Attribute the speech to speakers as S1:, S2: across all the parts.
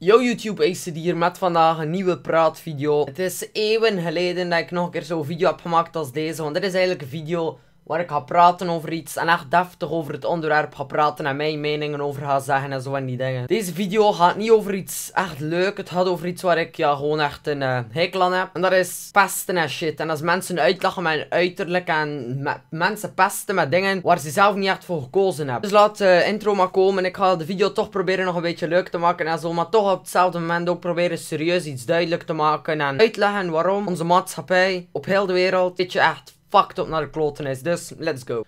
S1: Yo YouTube, Ace hier met vandaag een nieuwe praatvideo. Het is eeuwen geleden dat ik nog een keer zo'n video heb gemaakt als deze, want dit is eigenlijk een video waar ik ga praten over iets en echt deftig over het onderwerp ga praten en mijn meningen over ga zeggen en zo en die dingen. Deze video gaat niet over iets echt leuk, het gaat over iets waar ik ja gewoon echt een eh, hekel aan heb. En dat is pesten en shit. En als mensen uitlachen mijn uiterlijk en mensen pesten met dingen waar ze zelf niet echt voor gekozen hebben. Dus laat de eh, intro maar komen. Ik ga de video toch proberen nog een beetje leuk te maken en zo, maar toch op hetzelfde moment ook proberen serieus iets duidelijk te maken en uitleggen waarom onze maatschappij op heel de wereld dit je echt fucked up naar de kloten is. Dus, let's go.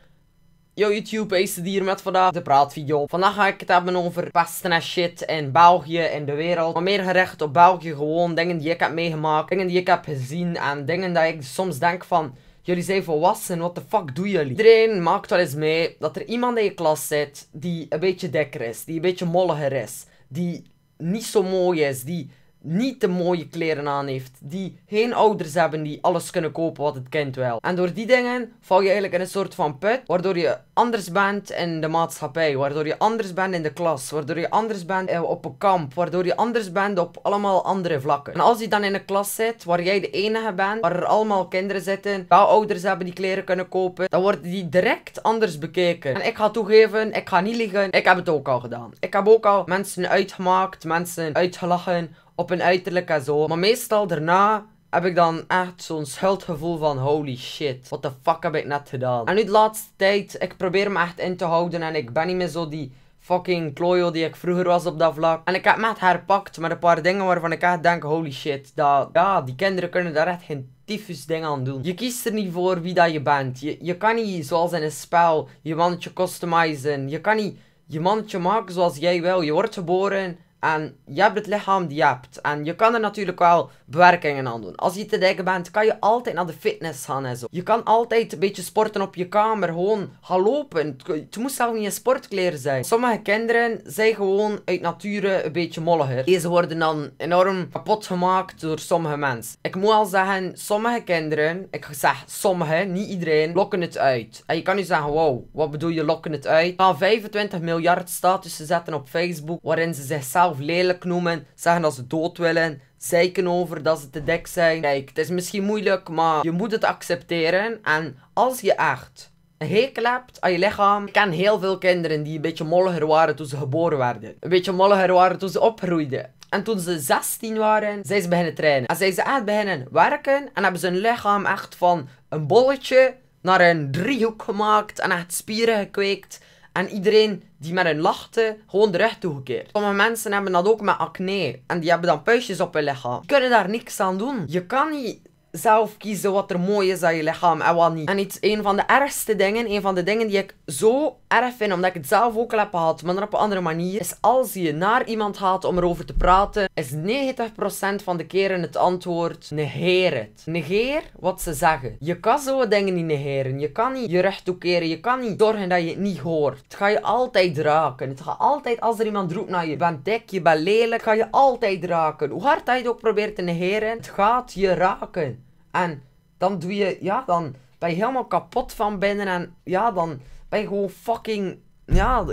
S1: Yo YouTube, Ace hier met vandaag de praatvideo. Vandaag ga ik het hebben over pesten en shit in België en de wereld. Maar meer gericht op België gewoon. Dingen die ik heb meegemaakt, dingen die ik heb gezien en dingen dat ik soms denk van... Jullie zijn volwassen, wat de fuck doen jullie? Iedereen maakt wel eens mee dat er iemand in je klas zit die een beetje dikker is, die een beetje molliger is, die niet zo mooi is, die niet de mooie kleren aan heeft. Die geen ouders hebben die alles kunnen kopen wat het kind wil. En door die dingen val je eigenlijk in een soort van put. Waardoor je anders bent in de maatschappij. Waardoor je anders bent in de klas. Waardoor je anders bent eh, op een kamp. Waardoor je anders bent op allemaal andere vlakken. En als je dan in een klas zit waar jij de enige bent. Waar er allemaal kinderen zitten. waar ouders hebben die kleren kunnen kopen. Dan worden die direct anders bekeken. En ik ga toegeven, ik ga niet liegen. Ik heb het ook al gedaan. Ik heb ook al mensen uitgemaakt. Mensen uitgelachen op hun uiterlijk en zo. Maar meestal daarna heb ik dan echt zo'n schuldgevoel van holy shit, what the fuck heb ik net gedaan. En nu de laatste tijd, ik probeer me echt in te houden en ik ben niet meer zo die fucking klojo die ik vroeger was op dat vlak. En ik heb me echt herpakt met een paar dingen waarvan ik echt denk, holy shit, dat, ja, die kinderen kunnen daar echt geen tyfus dingen aan doen. Je kiest er niet voor wie dat je bent. Je, je kan niet, zoals in een spel, je mannetje customizen. Je kan niet je mannetje maken zoals jij wil. Je wordt geboren en je hebt het lichaam die je hebt. En je kan er natuurlijk wel bewerkingen aan doen. Als je te dik bent, kan je altijd naar de fitness gaan en zo. Je kan altijd een beetje sporten op je kamer. Gewoon gaan lopen. Het moest zelf niet in sportkleren zijn. Sommige kinderen zijn gewoon uit nature een beetje molliger. Deze worden dan enorm kapot gemaakt door sommige mensen. Ik moet al zeggen, sommige kinderen, ik zeg sommige, niet iedereen, lokken het uit. En je kan nu zeggen, wow, wat bedoel je lokken het uit? Gaan 25 miljard statussen zetten op Facebook waarin ze zichzelf zichzelf lelijk noemen, zeggen dat ze dood willen, zeiken over dat ze te dik zijn. Kijk, het is misschien moeilijk, maar je moet het accepteren. En als je echt een hekel hebt aan je lichaam. Ik ken heel veel kinderen die een beetje molliger waren toen ze geboren werden. Een beetje molliger waren toen ze opgroeiden. En toen ze 16 waren, zijn ze beginnen trainen. En zijn ze echt beginnen werken en hebben ze hun lichaam echt van een bolletje naar een driehoek gemaakt en echt spieren gekweekt. En iedereen die met hun lachte, gewoon de rug toegekeerd. Sommige mensen hebben dat ook met acne. En die hebben dan puistjes op hun lichaam. Die kunnen daar niks aan doen. Je kan niet zelf kiezen wat er mooi is aan je lichaam en wat niet. En iets, een van de ergste dingen, een van de dingen die ik zo erg vind, omdat ik het zelf ook al heb gehad, maar op een andere manier, is als je naar iemand gaat om erover te praten, is 90% van de keren het antwoord negeer het. Negeer wat ze zeggen. Je kan zo dingen niet negeren. Je kan niet je recht toekeren. Je kan niet zorgen dat je het niet hoort. Het ga je altijd raken. Het gaat altijd, als er iemand roept naar je, je bent dik, je bent lelijk, ga je altijd raken. Hoe hard dat je het ook probeert te negeren, het gaat je raken. En dan doe je, ja, dan ben je helemaal kapot van binnen en ja, dan ben je gewoon fucking, ja,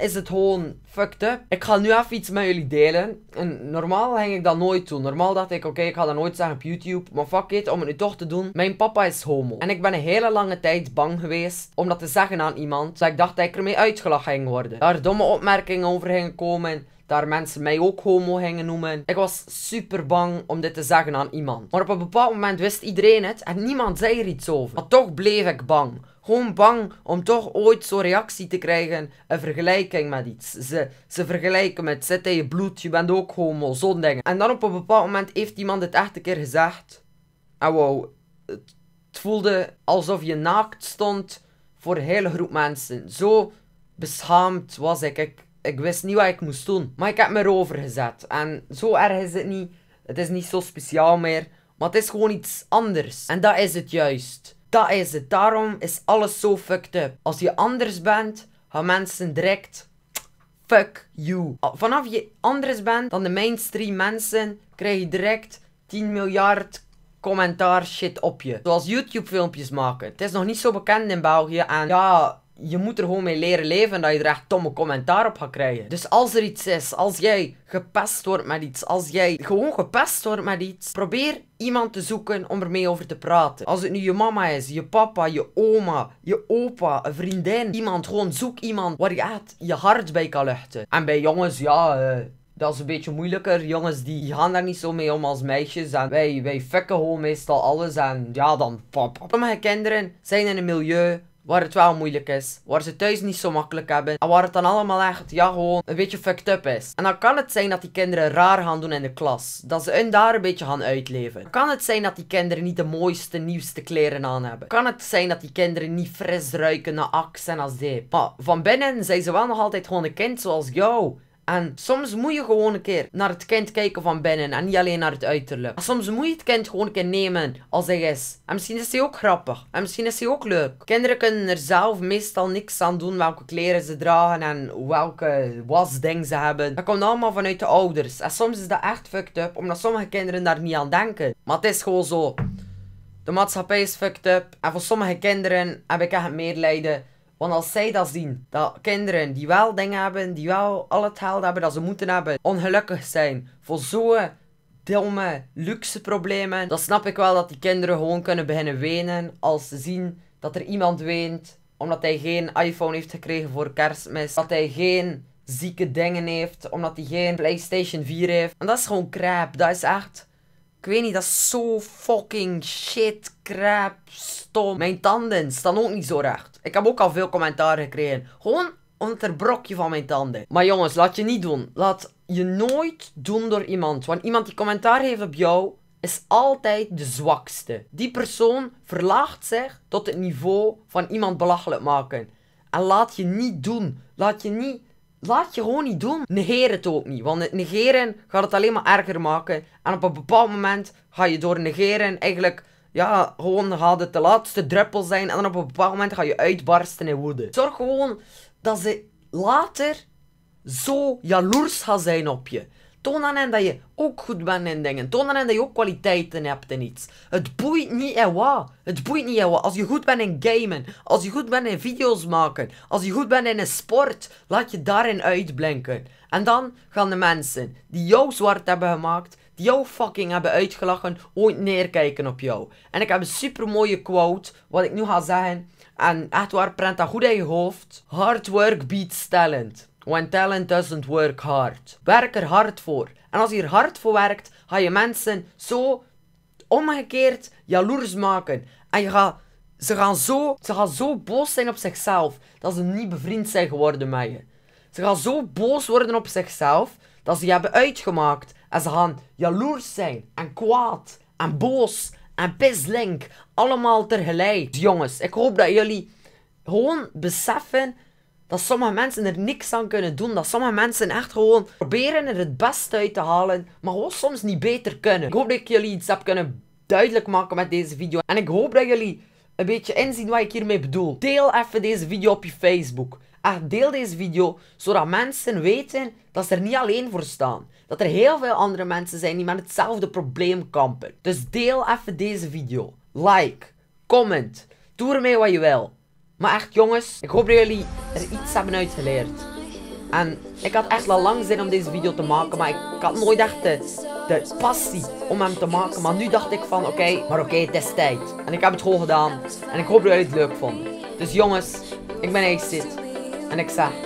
S1: is het gewoon fucked up. Ik ga nu even iets met jullie delen. En normaal hang ik dat nooit toe. Normaal dacht ik, oké, ik ga dat nooit zeggen op YouTube. Maar fuck it, om het nu toch te doen. Mijn papa is homo. En ik ben een hele lange tijd bang geweest om dat te zeggen aan iemand. Dus ik dacht dat ik ermee uitgelachen ging worden. Daar domme opmerkingen over gingen komen. daar mensen mij ook homo gingen noemen. Ik was super bang om dit te zeggen aan iemand. Maar op een bepaald moment wist iedereen het en niemand zei er iets over. Maar toch bleef ik bang. Gewoon bang om toch ooit zo'n reactie te krijgen. Een vergelijking met iets. Ze, ze vergelijken met zit in je bloed, je bent ook homo, zo'n dingen. En dan op een bepaald moment heeft iemand het echt een keer gezegd. En wow, het, voelde alsof je naakt stond voor een hele groep mensen. Zo beschaamd was ik. ik. Ik wist niet wat ik moest doen. Maar ik heb me erover gezet. En zo erg is het niet. Het is niet zo speciaal meer. Maar het is gewoon iets anders. En dat is het juist. Dat is het. Daarom is alles zo fucked up. Als je anders bent, gaan mensen direct fuck you. Vanaf je anders bent dan de mainstream mensen, krijg je direct 10 miljard commentaar shit op je. Zoals YouTube filmpjes maken. Het is nog niet zo bekend in België en ja, je moet er gewoon mee leren leven dat je er echt tomme commentaar op gaat krijgen. Dus als er iets is, als jij gepest wordt met iets, als jij gewoon gepest wordt met iets, probeer iemand te zoeken om er mee over te praten. Als het nu je mama is, je papa, je oma, je opa, een vriendin, iemand, gewoon zoek iemand waar je je hart bij kan luchten. En bij jongens, ja, eh, dat is een beetje moeilijker. Jongens die gaan daar niet zo mee om als meisjes. En wij, wij fucken gewoon meestal alles. En ja, dan pap. Sommige kinderen zijn in een milieu Waar het wel moeilijk is. Waar ze thuis niet zo makkelijk hebben. En waar het dan allemaal echt, ja gewoon, een beetje fucked up is. En dan kan het zijn dat die kinderen raar gaan doen in de klas. Dat ze hun daar een beetje gaan uitleven. kan het zijn dat die kinderen niet de mooiste, nieuwste kleren aan hebben. Kan het zijn dat die kinderen niet fris ruiken naar aks en als dit. Maar van binnen zijn ze wel nog altijd gewoon een kind zoals jou. En soms moet je gewoon een keer naar het kind kijken van binnen en niet alleen naar het uiterlijk. En soms moet je het kind gewoon een keer nemen als hij is. En misschien is hij ook grappig. En misschien is hij ook leuk. Kinderen kunnen er zelf meestal niks aan doen welke kleren ze dragen en welke wasding ze hebben. Dat komt allemaal vanuit de ouders. En soms is dat echt fucked up, omdat sommige kinderen daar niet aan denken. Maar het is gewoon zo. De maatschappij is fucked up. En voor sommige kinderen heb ik echt lijden. Want als zij dat zien, dat kinderen die wel dingen hebben, die wel al het geld hebben dat ze moeten hebben, ongelukkig zijn voor zo'n domme luxe problemen, dan snap ik wel dat die kinderen gewoon kunnen beginnen wenen als ze zien dat er iemand weent omdat hij geen iPhone heeft gekregen voor kerstmis, dat hij geen zieke dingen heeft, omdat hij geen PlayStation 4 heeft. En dat is gewoon crap, dat is echt ik weet niet, dat is zo fucking shit, crap, stom. Mijn tanden staan ook niet zo recht. Ik heb ook al veel commentaar gekregen. Gewoon omdat er brokje van mijn tanden. Maar jongens, laat je niet doen. Laat je nooit doen door iemand. Want iemand die commentaar heeft op jou, is altijd de zwakste. Die persoon verlaagt zich tot het niveau van iemand belachelijk maken. En laat je niet doen. Laat je niet laat je gewoon niet doen. Negeer het ook niet. Want het negeren gaat het alleen maar erger maken. En op een bepaald moment ga je door negeren eigenlijk... Ja, gewoon gaat het de laatste druppel zijn. En dan op een bepaald moment ga je uitbarsten in woede. Zorg gewoon dat ze later zo jaloers gaan zijn op je. Toon aan hen dat je ook goed bent in dingen. Toon aan hen dat je ook kwaliteiten hebt in iets. Het boeit niet en wat. Het boeit niet en wat. Als je goed bent in gamen, als je goed bent in video's maken, als je goed bent in een sport, laat je daarin uitblinken. En dan gaan de mensen die jou zwart hebben gemaakt, die jou fucking hebben uitgelachen, ooit neerkijken op jou. En ik heb een super mooie quote, wat ik nu ga zeggen. En echt waar, prent dat goed in je hoofd. Hard work beats talent. When talent doesn't work hard. Werk er hard voor. En als je er hard voor werkt, ga je mensen zo omgekeerd jaloers maken. En je gaat, ze, gaan zo, ze gaan zo boos zijn op zichzelf dat ze niet bevriend zijn geworden met je. Ze gaan zo boos worden op zichzelf dat ze je hebben uitgemaakt. En ze gaan jaloers zijn en kwaad en boos en pislink. Allemaal tegelijk. Jongens, ik hoop dat jullie gewoon beseffen dat sommige mensen er niks aan kunnen doen. Dat sommige mensen echt gewoon proberen er het beste uit te halen, maar gewoon soms niet beter kunnen. Ik hoop dat ik jullie iets heb kunnen duidelijk maken met deze video. En ik hoop dat jullie een beetje inzien wat ik hiermee bedoel. Deel even deze video op je Facebook. Echt, deel deze video, zodat mensen weten dat ze er niet alleen voor staan. Dat er heel veel andere mensen zijn die met hetzelfde probleem kampen. Dus deel even deze video. Like, comment, doe ermee wat je wil. Maar echt jongens, ik hoop dat jullie er iets hebben uitgeleerd. En ik had echt al lang zin om deze video te maken, maar ik, had nooit echt de, de, passie om hem te maken. Maar nu dacht ik van, oké, maar oké, het is tijd. En ik heb het gewoon gedaan. En ik hoop dat jullie het leuk vonden. Dus jongens, ik ben Ace En ik zeg...